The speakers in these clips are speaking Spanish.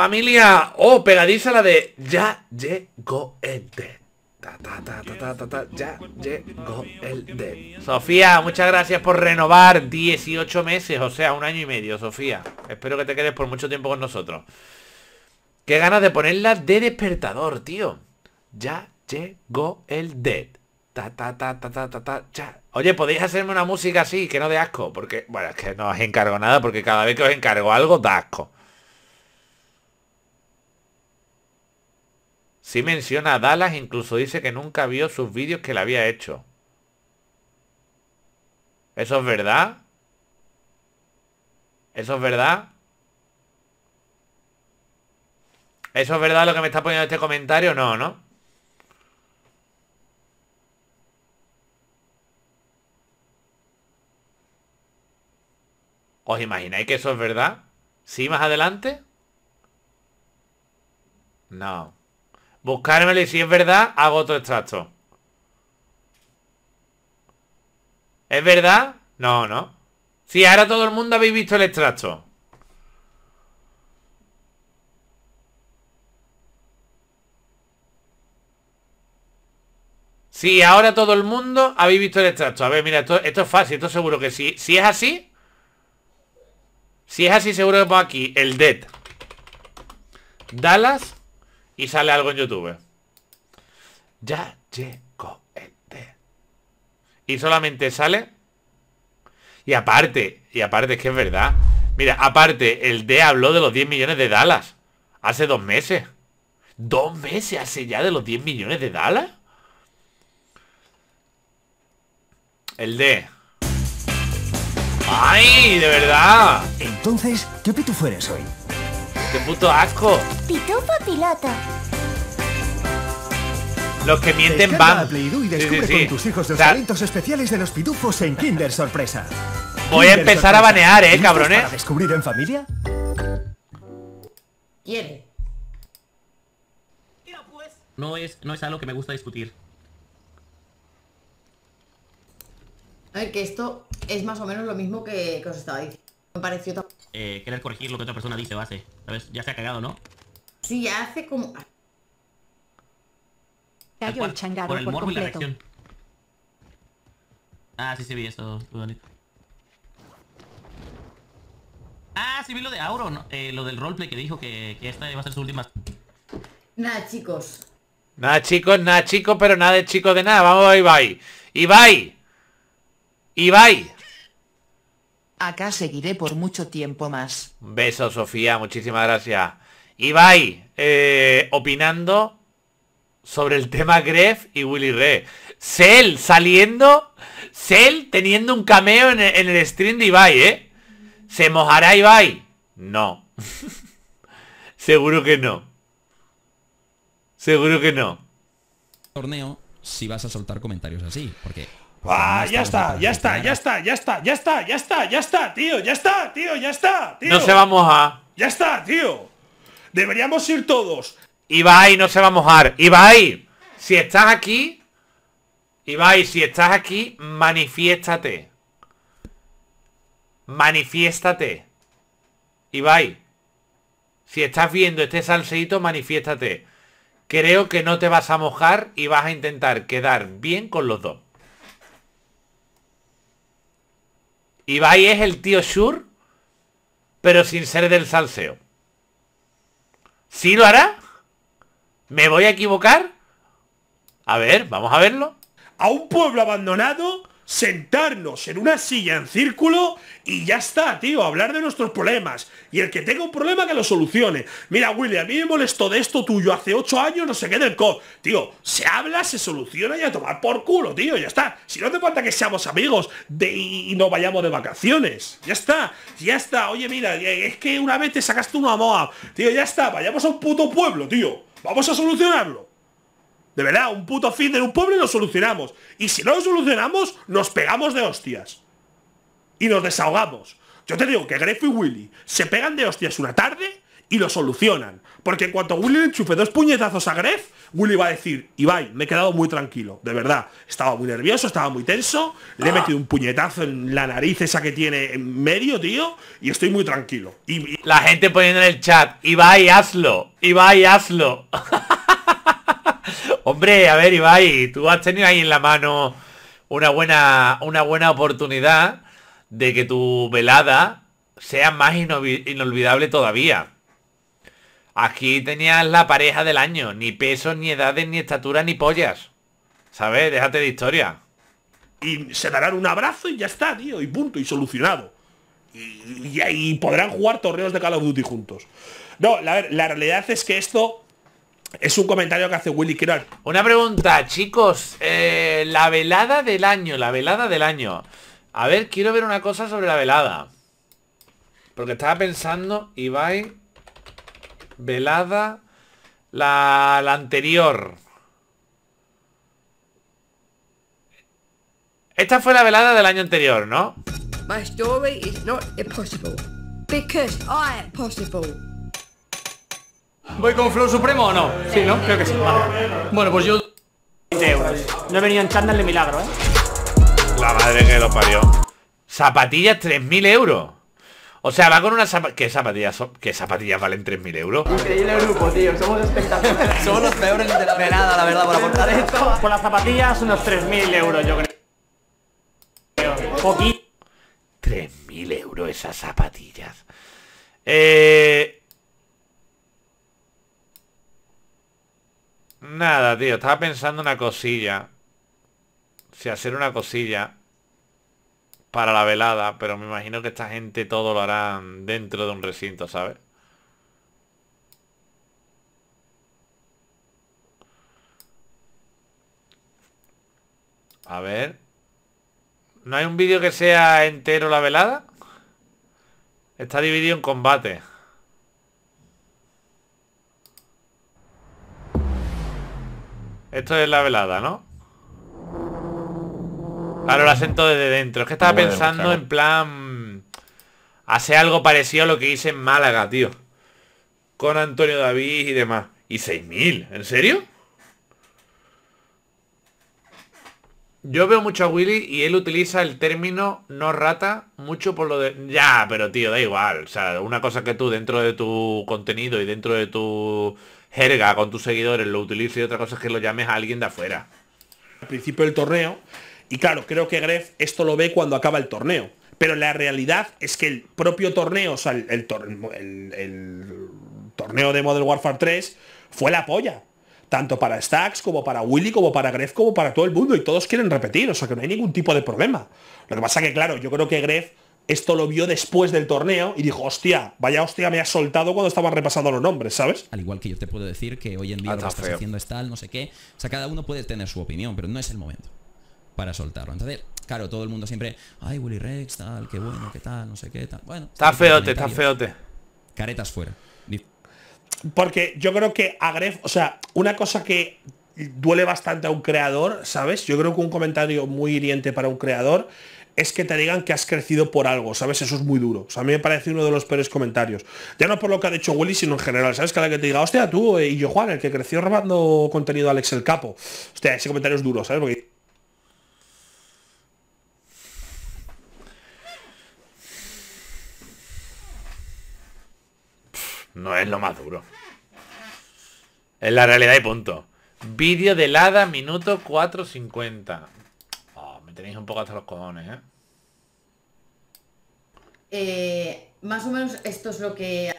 familia. Oh, pegadiza la de Ya llegó el Dead! ya llegó el dead. Sofía, muchas gracias por renovar 18 meses, o sea, un año y medio, Sofía. Espero que te quedes por mucho tiempo con nosotros. Qué ganas de ponerla de despertador, tío. Ya llegó el dead. Ta, ta, ta, ta, ta, Oye, podéis hacerme una música así, que no de asco, porque, bueno, es que no os encargo nada, porque cada vez que os encargo algo da asco. Si menciona a Dallas, incluso dice que nunca vio sus vídeos que le había hecho. ¿Eso es verdad? ¿Eso es verdad? ¿Eso es verdad lo que me está poniendo este comentario? No, ¿no? ¿Os imagináis que eso es verdad? ¿Sí más adelante? No buscármelo y si es verdad, hago otro extracto. ¿Es verdad? No, no. Si, ahora todo el mundo habéis visto el extracto. Si, ahora todo el mundo habéis visto el extracto. A ver, mira, esto, es fácil, esto seguro que sí. Si es así, si es así, seguro que pongo aquí el dead. Dallas y sale algo en YouTube. Ya llegó este Y solamente sale... Y aparte, y aparte, es que es verdad. Mira, aparte, el D habló de los 10 millones de Dallas. Hace dos meses. ¿Dos meses hace ya de los 10 millones de Dallas? El D. ¡Ay, de verdad! Entonces, ¿qué tú fueres hoy? ¡Qué puto asco! Pitufo piloto. Los que mienten van. descubre con tus hijos los o talentos especiales de los pitufos en Kinder Sorpresa. Voy a empezar a banear, eh, cabrones. Para descubrir en familia? Quiere. Pues. No es, no es algo que me gusta discutir. A ver, que esto es más o menos lo mismo que, que os estaba diciendo. Me pareció Eh, querer corregir lo que otra persona dice base Ya se ha cagado, ¿no? Sí, ya hace como... por el la Ah, sí, sí vi eso. Muy bonito. Ah, sí vi lo de Auro, eh, lo del roleplay que dijo que, esta iba a ser su última... Nada, chicos. Nada, chicos, nada, chicos, pero nada de chicos de nada. Vamos, Ibai. Ibai. Ibai acá seguiré por mucho tiempo más. beso, Sofía, muchísimas gracias. Ibai, eh, opinando sobre el tema Gref y Willy Re. Cell saliendo, Cell teniendo un cameo en el, en el stream de Ibai, ¿eh? ¿Se mojará Ibai? No. Seguro que no. Seguro que no. Torneo, si vas a soltar comentarios así, porque Ah, ya está, ya está, ya está, ya está, ya está, ya está, ya está, tío, ya está, tío, ya está, tío. No se va a mojar. Ya está, tío. Deberíamos ir todos. Ibai, no se va a mojar. Ibai, si estás aquí, Ibai, si estás aquí, manifiéstate. Manifiéstate. Ibai, si estás viendo este salseíto, manifiéstate. Creo que no te vas a mojar y vas a intentar quedar bien con los dos. Ibai es el tío Shur, pero sin ser del salseo. ¿Sí lo hará? ¿Me voy a equivocar? A ver, vamos a verlo. A un pueblo abandonado sentarnos en una silla en círculo y ya está, tío, hablar de nuestros problemas. Y el que tenga un problema que lo solucione. Mira, William a mí me molestó de esto tuyo hace ocho años, no sé qué del co Tío, se habla, se soluciona y a tomar por culo, tío, ya está. Si no te falta que seamos amigos de, y, no vayamos de vacaciones. Ya está, ya está. Oye, mira, eh, es que una vez te sacaste una moa. Tío, ya está, vayamos a un puto pueblo, tío. Vamos a solucionarlo. De verdad, un puto fin de un pobre lo solucionamos. Y si no lo solucionamos, nos pegamos de hostias. Y nos desahogamos. Yo te digo que Grefg y Willy se pegan de hostias una tarde y lo solucionan. Porque en cuanto Willy le enchufe dos puñetazos a Gref, Willy va a decir, Ibai, me he quedado muy tranquilo, de verdad. Estaba muy nervioso, estaba muy tenso, le he ah. metido un puñetazo en la nariz esa que tiene en medio, tío, y estoy muy tranquilo. La gente poniendo en el chat, Ibai, hazlo, Ibai, hazlo. Hombre, a ver, Ibai, tú has tenido ahí en la mano una buena, una buena oportunidad de que tu velada sea más inolvidable todavía. Aquí tenías la pareja del año, ni peso, ni edades, ni estatura, ni pollas. ¿Sabes? Déjate de historia. Y se darán un abrazo y ya está, tío, y punto, y solucionado. Y, y, podrán jugar torneos de Call of Duty juntos. No, la, la realidad es que esto es un comentario que hace Willy ver Una pregunta, chicos. Eh, la velada del año, la velada del año. A ver, quiero ver una cosa sobre la velada. Porque estaba pensando, Ibai, velada, la, la anterior. Esta fue la velada del año anterior, ¿no? Because I am possible. ¿Voy con Flow Supremo o no? Sí, ¿no? Creo que sí. Bueno, pues yo... No he venido en chándal de milagro, ¿eh? La madre que lo parió. Zapatillas 3.000 euros. O sea, va con una zapatilla. ¿Qué zapatillas son? ¿Qué zapatillas valen 3.000 euros? Increíble grupo, tío. Somos espectaculares. Somos los peores de la la verdad, por aportar esto. Con las zapatillas, unos 3.000 euros, yo creo. Poquito. 3.000 euros esas zapatillas. Eh. Nada, tío. Estaba pensando una cosilla. Si hacer una cosilla para la velada, pero me imagino que esta gente todo lo harán dentro de un recinto, ¿sabes? A ver. ¿No hay un vídeo que sea entero la velada? Está dividido en combate. Esto es la velada, ¿no? Claro, lo acento desde dentro. Es que estaba pensando en plan... Hacer algo parecido a lo que hice en Málaga, tío. Con Antonio David y demás. ¿Y 6.000? ¿En serio? Yo veo mucho a Willy y él utiliza el término no rata mucho por lo de... Ya, pero tío, da igual. O sea, una cosa que tú dentro de tu contenido y dentro de tu jerga con tus seguidores lo utilices y otra cosa es que lo llames a alguien de afuera. Al principio del torneo. Y claro, creo que Gref esto lo ve cuando acaba el torneo. Pero la realidad es que el propio torneo, o sea, el, el, el torneo de Modern Warfare 3 fue la polla tanto para Stacks como para Willy, como para Gref, como para todo el mundo, y todos quieren repetir, o sea que no hay ningún tipo de problema. Lo que pasa que, claro, yo creo que Gref esto lo vio después del torneo y dijo, hostia, vaya hostia, me ha soltado cuando estaban repasando los nombres, ¿sabes? Al igual que yo te puedo decir que hoy en día ah, lo que estás haciendo es tal, no sé qué. O sea, cada uno puede tener su opinión, pero no es el momento para soltarlo. Entonces, claro, todo el mundo siempre, ay, Willy Rex, tal, qué bueno, qué tal, no sé qué, tal. Bueno, está feote, está feote. Caretas fuera. Porque yo creo que a Gref, o sea, una cosa que duele bastante a un creador, ¿sabes? Yo creo que un comentario muy hiriente para un creador es que te digan que has crecido por algo, ¿sabes? Eso es muy duro. O sea, a mí me parece uno de los peores comentarios. Ya no por lo que ha dicho Willy, sino en general, ¿sabes? Cada que te diga, hostia, tú eh, y yo Juan, el que creció robando contenido a Alex el Capo. Hostia, ese comentario es duro, ¿sabes? No es lo más duro. Es la realidad y punto. Vídeo de Lada, minuto 4.50. me tenéis un poco hasta los cojones, ¿eh? eh más o menos esto es lo que...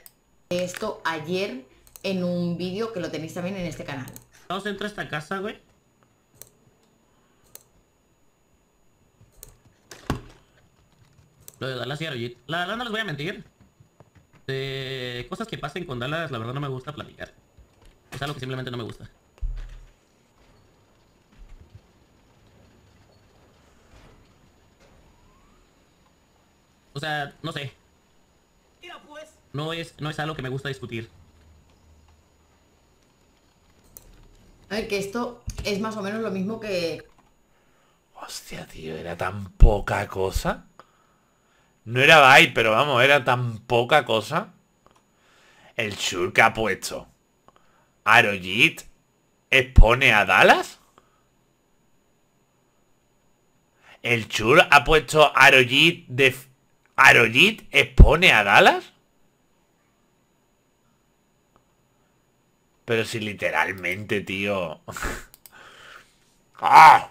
Esto ayer en un vídeo que lo tenéis también en este canal. Vamos dentro de esta casa, güey. Lo de la y La verdad no les voy a mentir. Este, cosas que pasen con Dallas, la verdad no me gusta platicar. Es algo que simplemente no me gusta. O sea, no sé. Pues. No es, no es algo que me gusta discutir. A ver, que esto es más o menos lo mismo que... Hostia, tío, era tan poca cosa. No era bye, pero vamos, era tan poca cosa. El que ha puesto. Arojit expone a Dallas. ¿El Chur ha puesto Arojit de... ¿Arojit expone a Dallas? Pero si literalmente, tío... ¡Ah!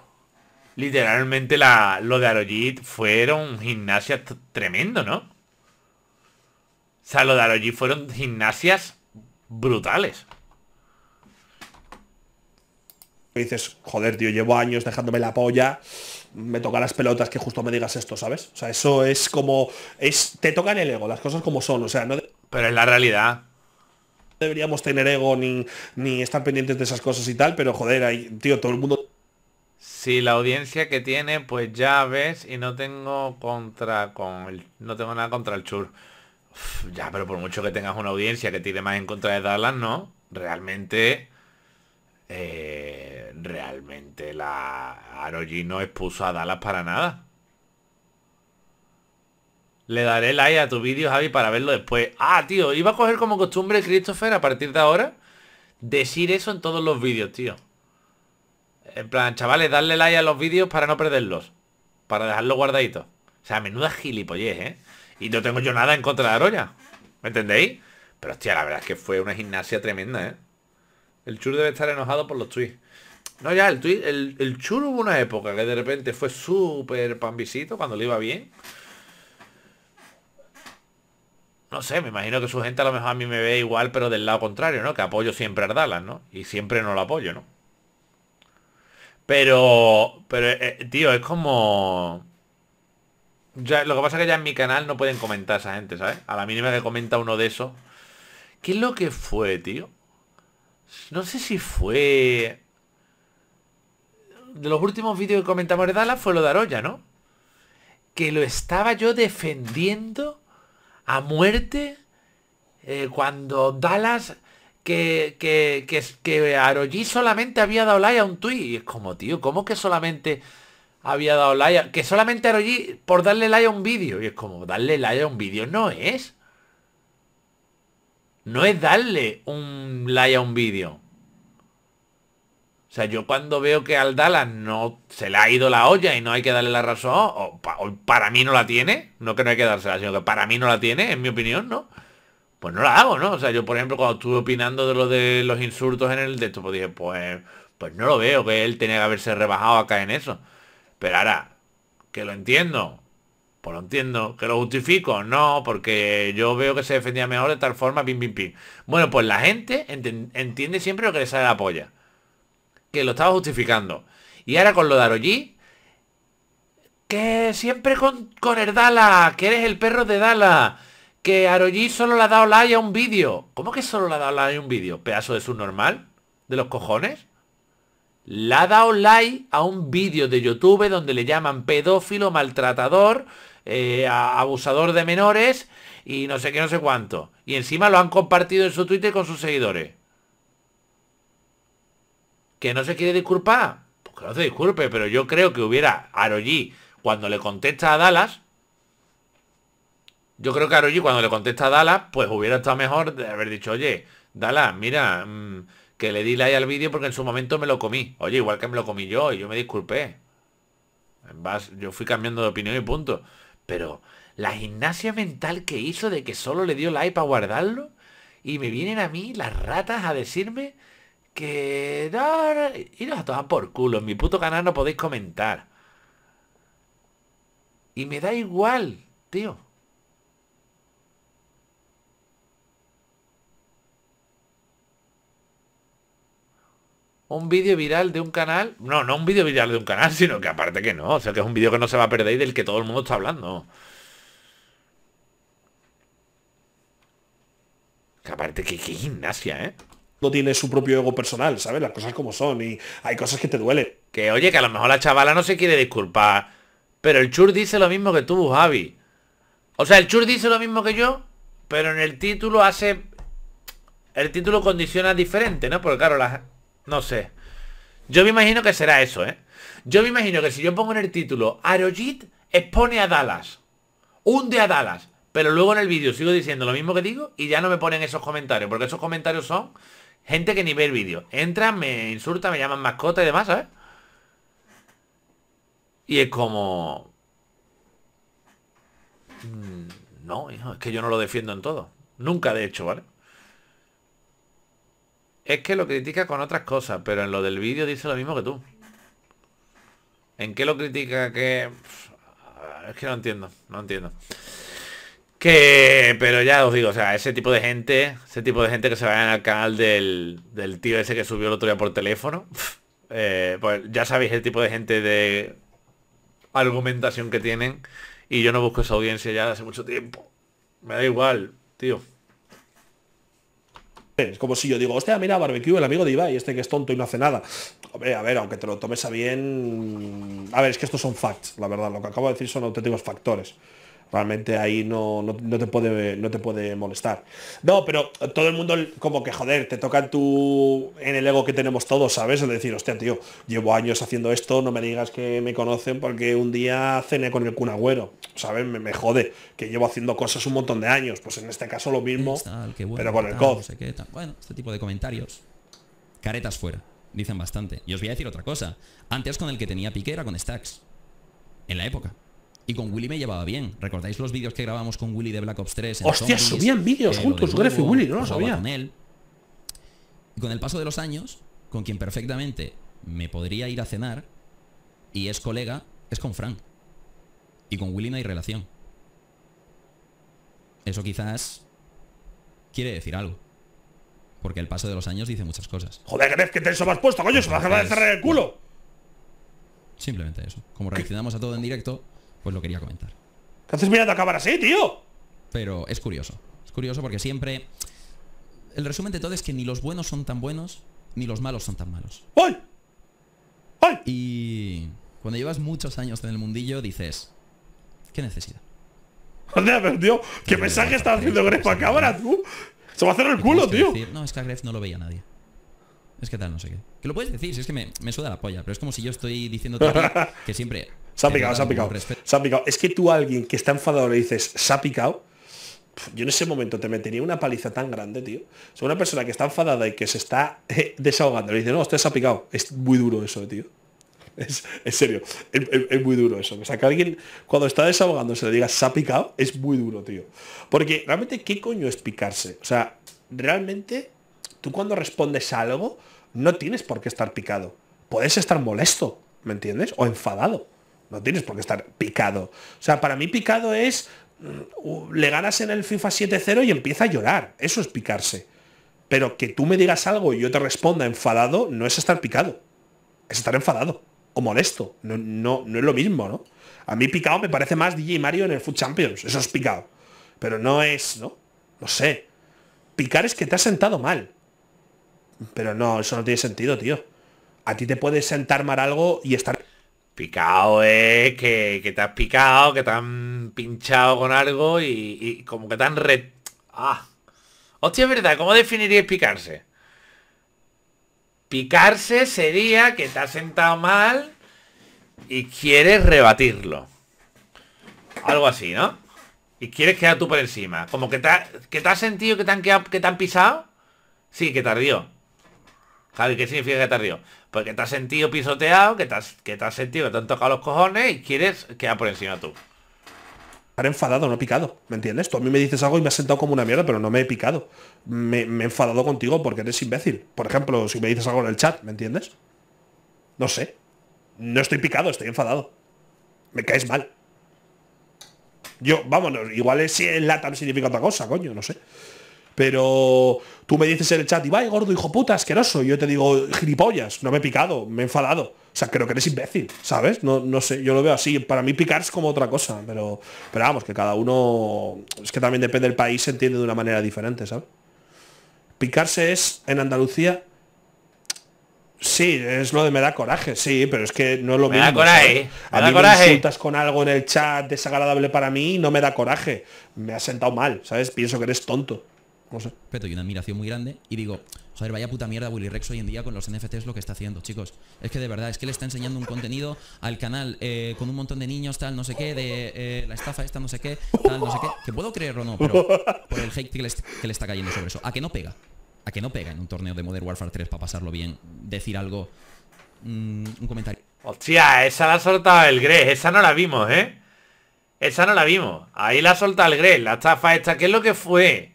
Literalmente la, lo de Arojit fueron gimnasias tremendo, ¿no? O sea, lo de Arojit fueron gimnasias brutales. dices, joder, tío, llevo años dejándome la polla me toca las pelotas que justo me digas esto, ¿sabes? O sea, eso es como... Es, te tocan el ego, las cosas como son, o sea, no... Pero en la realidad. No deberíamos tener ego ni, ni estar pendientes de esas cosas y tal, pero joder, hay... tío, todo el mundo si la audiencia que tiene, pues ya ves, y no tengo contra con no tengo nada contra el chur. ya, pero por mucho que tengas una audiencia que tire más en contra de Dallas, no. Realmente. Eh, realmente la Aroji no expuso a Dallas para nada. Le daré like a tu vídeo, Javi, para verlo después. Ah, tío, iba a coger como costumbre, Christopher, a partir de ahora, decir eso en todos los vídeos, tío. En plan, chavales, darle like a los vídeos para no perderlos. Para dejarlos guardaditos. O sea, menuda gilipollez, ¿eh? Y no tengo yo nada en contra de Aroya. ¿Me entendéis? Pero hostia, la verdad es que fue una gimnasia tremenda, ¿eh? El Chur debe estar enojado por los tweets. No, ya, el, tweet, el, Chur hubo una época que de repente fue súper pambisito cuando le iba bien. No sé, me imagino que su gente a lo mejor a mí me ve igual, pero del lado contrario, ¿no? Que apoyo siempre a Ardalan, ¿no? Y siempre no lo apoyo, ¿no? Pero, pero eh, eh, tío, es como... Ya, lo que pasa es que ya en mi canal no pueden comentar esa gente, ¿sabes? A la mínima que comenta uno de eso ¿Qué es lo que fue, tío? No sé si fue... De los últimos vídeos que comentamos de Dallas fue lo de Aroya, ¿no? Que lo estaba yo defendiendo a muerte eh, cuando Dallas que, que, que, Aroji solamente había dado like a un tuit. Y es como, tío, ¿cómo que solamente había dado like? Que solamente Aroji por darle like a un vídeo. Y es como, darle like a un vídeo no es. No es darle un like a un vídeo. O sea, yo cuando veo que al Dallas no se le ha ido la olla y no hay que darle la razón, para mí no la tiene, no que no hay que dársela, sino que para mí no la tiene, en mi opinión, ¿no? pues no lo hago, ¿no? O sea, yo por ejemplo cuando estuve opinando de lo de los insultos en el de pues dije, pues, pues, no lo veo, que él tenía que haberse rebajado acá en eso. Pero ahora, que lo entiendo, pues lo entiendo, que lo justifico, no, porque yo veo que se defendía mejor de tal forma, pim, pim, pim. Bueno, pues la gente entiende siempre lo que le sale la polla. Que lo estaba justificando. Y ahora con lo de Aroji, que siempre con, con el Dala, que eres el perro de Dala que Aroji solo le ha dado like a un vídeo. ¿Cómo que solo le ha dado like a un vídeo? ¿Pedazo de subnormal? ¿De los cojones? Le ha dado like a un vídeo de YouTube donde le llaman pedófilo, maltratador, eh, abusador de menores y no sé qué, no sé cuánto. Y encima lo han compartido en su Twitter con sus seguidores. ¿Que no se quiere disculpar? Pues que no se disculpe, pero yo creo que hubiera Aroji cuando le contesta a Dallas, yo creo que Aroji cuando le contesta a Dallas, pues hubiera estado mejor de haber dicho, oye, Dallas, mira, mm, que le di like al vídeo porque en su momento me lo comí. Oye, igual que me lo comí yo, y yo me disculpé. Yo fui cambiando de opinión y punto. Pero la gimnasia mental que hizo de que solo le dio like para guardarlo, y me vienen a mí las ratas a decirme que... Y los iros a tomar por culo, en mi puto canal no podéis comentar. Y me da igual, tío. un vídeo viral de un canal. No, no un vídeo viral de un canal, sino que aparte que no. O sea, que es un vídeo que no se va a perder y del que todo el mundo está hablando. Que aparte que, gimnasia, ¿eh? No tiene su propio ego personal, ¿sabes? Las cosas como son y hay cosas que te duelen. Que oye, que a lo mejor la chavala no se quiere disculpar. Pero el Chur dice lo mismo que tú, Javi. O sea, el Chur dice lo mismo que yo, pero en el título hace... El título condiciona diferente, ¿no? Porque claro, las... No sé. Yo me imagino que será eso, ¿eh? Yo me imagino que si yo pongo en el título Arojit expone a Dallas. Hunde a Dallas. Pero luego en el vídeo sigo diciendo lo mismo que digo y ya no me ponen esos comentarios. Porque esos comentarios son gente que ni ve el vídeo. Entran, me insultan, me llaman mascota y demás, ¿sabes? Y es como... Mm, no, hijo, es que yo no lo defiendo en todo. Nunca, de hecho, ¿vale? Es que lo critica con otras cosas, pero en lo del vídeo dice lo mismo que tú. ¿En qué lo critica? Que... Es que no entiendo, no entiendo. Que, pero ya os digo, o sea, ese tipo de gente, ese tipo de gente que se vayan al canal del, del tío ese que subió el otro día por teléfono, eh, pues ya sabéis el tipo de gente de argumentación que tienen y yo no busco esa audiencia ya hace mucho tiempo. Me da igual, tío. Es como si yo digo, hostia, mira, barbecue, el amigo de Ibai, este que es tonto y no hace nada. Hombre, a ver, aunque te lo tomes a bien... A ver, es que estos son facts, la verdad. Lo que acabo de decir son auténticos factores. Realmente ahí no, te puede, no te puede molestar. No, pero todo el mundo como que, joder, te toca en, en el ego que tenemos todos, ¿sabes? Es decir, hostia, tío, llevo años haciendo esto, no me digas que me conocen porque un día cené con el cunagüero, ¿sabes? Me, jode, que llevo haciendo cosas un montón de años. Pues en este caso lo mismo, pero con el bueno, este tipo de comentarios. Caretas fuera, dicen bastante. Y os voy a decir otra cosa. Antes con el que tenía pique era con Stacks. En la época y con Willy me llevaba bien. ¿Recordáis los vídeos que grabamos con Willy de Black Ops 3? En Hostia, subían vídeos juntos, Gref y Willy, no lo sabía. Con Y con el paso de los años, con quien perfectamente me podría ir a cenar y es colega, es con Frank. Y con Willy no hay relación. Eso quizás quiere decir algo. Porque el paso de los años dice muchas cosas. Joder, Gref, que te eso me has puesto, coño, se va a cerrar el pues culo. Simplemente eso. Como reaccionamos a todo en directo, pues lo quería comentar. ¿Qué haces mirando a cámara así, tío? Pero es curioso. Es curioso porque siempre... El resumen de todo es que ni los buenos son tan buenos, ni los malos son tan malos. ¡Ay! ¡Ay! Y cuando llevas muchos años en el mundillo dices, ¿qué necesidad? Anda, pero tío, ¿qué mensaje está haciendo Gref a cámara, tú? Se va a hacer el culo, tío. no, es que a Gref no lo veía nadie. Es que tal, no sé qué. Que lo puedes decir, si es que me, me suda la polla, pero es como si yo estoy diciéndote que siempre se ha picado, se ha picado. Es que tú a alguien que está enfadado le dices, se ha picado. Yo en ese momento te metería una paliza tan grande, tío. O sea, una persona que está enfadada y que se está eh, desahogando le dice, no, usted se ha picado. Es muy duro eso, tío. Es, en serio, es, es, muy duro eso. O sea, que alguien cuando está desahogando se le diga se ha picado, es muy duro, tío. Porque realmente, ¿qué coño es picarse? O sea, realmente, tú cuando respondes a algo, no tienes por qué estar picado. Puedes estar molesto, ¿me entiendes? O enfadado. No tienes por qué estar picado. O sea, para mí picado es mm, le ganas en el FIFA 7-0 y empieza a llorar. Eso es picarse. Pero que tú me digas algo y yo te responda enfadado no es estar picado. Es estar enfadado o molesto. No, no, no es lo mismo, ¿no? A mí picado me parece más DJ Mario en el Food Champions. Eso es picado. Pero no es, ¿no? No sé. Picar es que te has sentado mal. Pero no, eso no tiene sentido, tío. A ti te puedes sentar mal algo y estar Picado es que, te has picado, que te han pinchado con algo y, como que te han re... ¡Ah! Hostia, es verdad, ¿cómo definirías picarse? Picarse sería que te has sentado mal y quieres rebatirlo. Algo así, ¿no? Y quieres quedar tú por encima. Como que te, que te has sentido que te, han que te han pisado. Sí, que tardió. Javi, ¿qué significa que tardió? Porque pues te has sentido pisoteado, que te has, que te has sentido que te han tocado los cojones y quieres quedar por encima tú. Estar enfadado, no picado, ¿me entiendes? Tú a mí me dices algo y me has sentado como una mierda, pero no me he picado. Me, he enfadado contigo porque eres imbécil. Por ejemplo, si me dices algo en el chat, ¿me entiendes? No sé. No estoy picado, estoy enfadado. Me caes mal. Yo, vámonos, igual es si en LATAM significa otra cosa, coño, no sé. Pero tú me dices en el chat, Ibai, gordo, hijo puta, asqueroso. Y yo te digo, gilipollas, no me he picado, me he enfadado. O sea, creo que eres imbécil, ¿sabes? No, no sé, yo lo veo así. Para mí picar es como otra cosa, pero, pero vamos, que cada uno... Es que también depende del país, se entiende de una manera diferente, ¿sabes? Picarse es, en Andalucía, Sí, es lo de me da coraje, sí, pero es que no es lo me mismo. Da coraje, a mí coraje. me con algo en el chat desagradable para mí no me da coraje. Me ha sentado mal, ¿sabes? Pienso que eres tonto. Pues, y una admiración muy grande. Y digo, joder, vaya puta mierda Willy Rex hoy en día con los NFTs lo que está haciendo, chicos. Es que de verdad, es que le está enseñando un contenido al canal eh, con un montón de niños, tal, no sé qué, de eh, la estafa esta, no sé qué, tal, no sé qué. Que puedo creerlo o no, pero por el hate que le, está cayendo sobre eso. A que no pega. A que no pega en un torneo de Modern Warfare 3 para pasarlo bien. Decir algo. Mm, un comentario. Hostia, esa la ha soltado el Grey, esa no la vimos, ¿eh? Esa no la vimos. Ahí la ha soltado el Grey, la estafa esta. ¿Qué es lo que fue?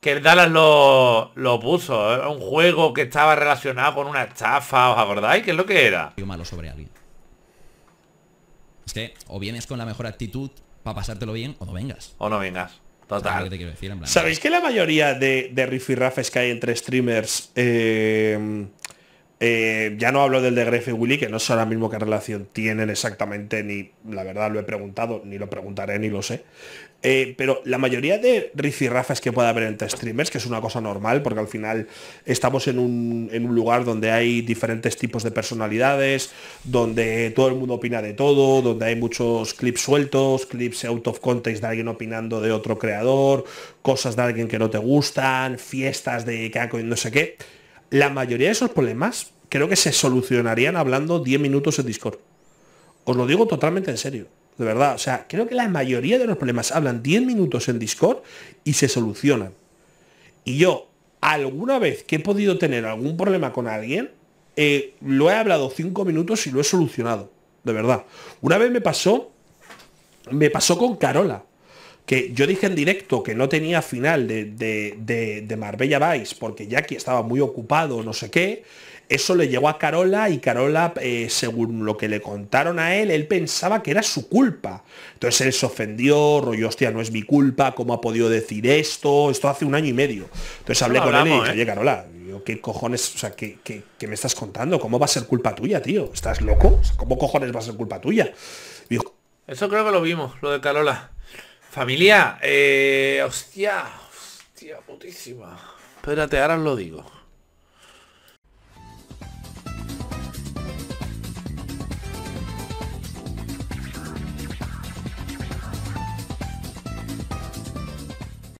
que el Dallas lo, puso. ¿eh? un juego que estaba relacionado con una estafa, ¿os acordáis? ¿Qué es lo que era? malo sobre alguien. Es que o vienes con la mejor actitud para pasártelo bien o no vengas. O no vengas. Total. ¿Sabéis que la mayoría de, de riff y rafes que hay entre streamers, em, eh, ya no hablo del de Gref y Willy, que no sé ahora mismo qué relación tienen exactamente, ni la verdad lo he preguntado, ni lo preguntaré, ni lo sé, eh, pero la mayoría de rafas que pueda haber entre streamers, que es una cosa normal, porque al final estamos en un, en un, lugar donde hay diferentes tipos de personalidades, donde todo el mundo opina de todo, donde hay muchos clips sueltos, clips out of context de alguien opinando de otro creador, cosas de alguien que no te gustan, fiestas de caco y no sé qué. La mayoría de esos problemas creo que se solucionarían hablando 10 minutos en Discord. Os lo digo totalmente en serio de verdad. O sea, creo que la mayoría de los problemas hablan 10 minutos en Discord y se solucionan. Y yo, alguna vez que he podido tener algún problema con alguien, eh, lo he hablado 5 minutos y lo he solucionado. De verdad. Una vez me pasó, me pasó con Carola que yo dije en directo que no tenía final de, Marbella Vice porque Jackie estaba muy ocupado, no sé qué. Eso le llegó a Carola y Carola, eh, según lo que le contaron a él, él pensaba que era su culpa. Entonces él se ofendió, rollo, hostia, no es mi culpa, ¿cómo ha podido decir esto? Esto hace un año y medio. Entonces hablé con él y dije, ¿eh? oye, Carola, ¿qué cojones, o sea, ¿qué, me estás contando? ¿Cómo va a ser culpa tuya, tío? ¿Estás loco? ¿Cómo cojones va a ser culpa tuya? Eso creo que lo vimos, lo de Carola. Familia, eh, hostia, hostia putísima. Espérate, ahora os lo digo.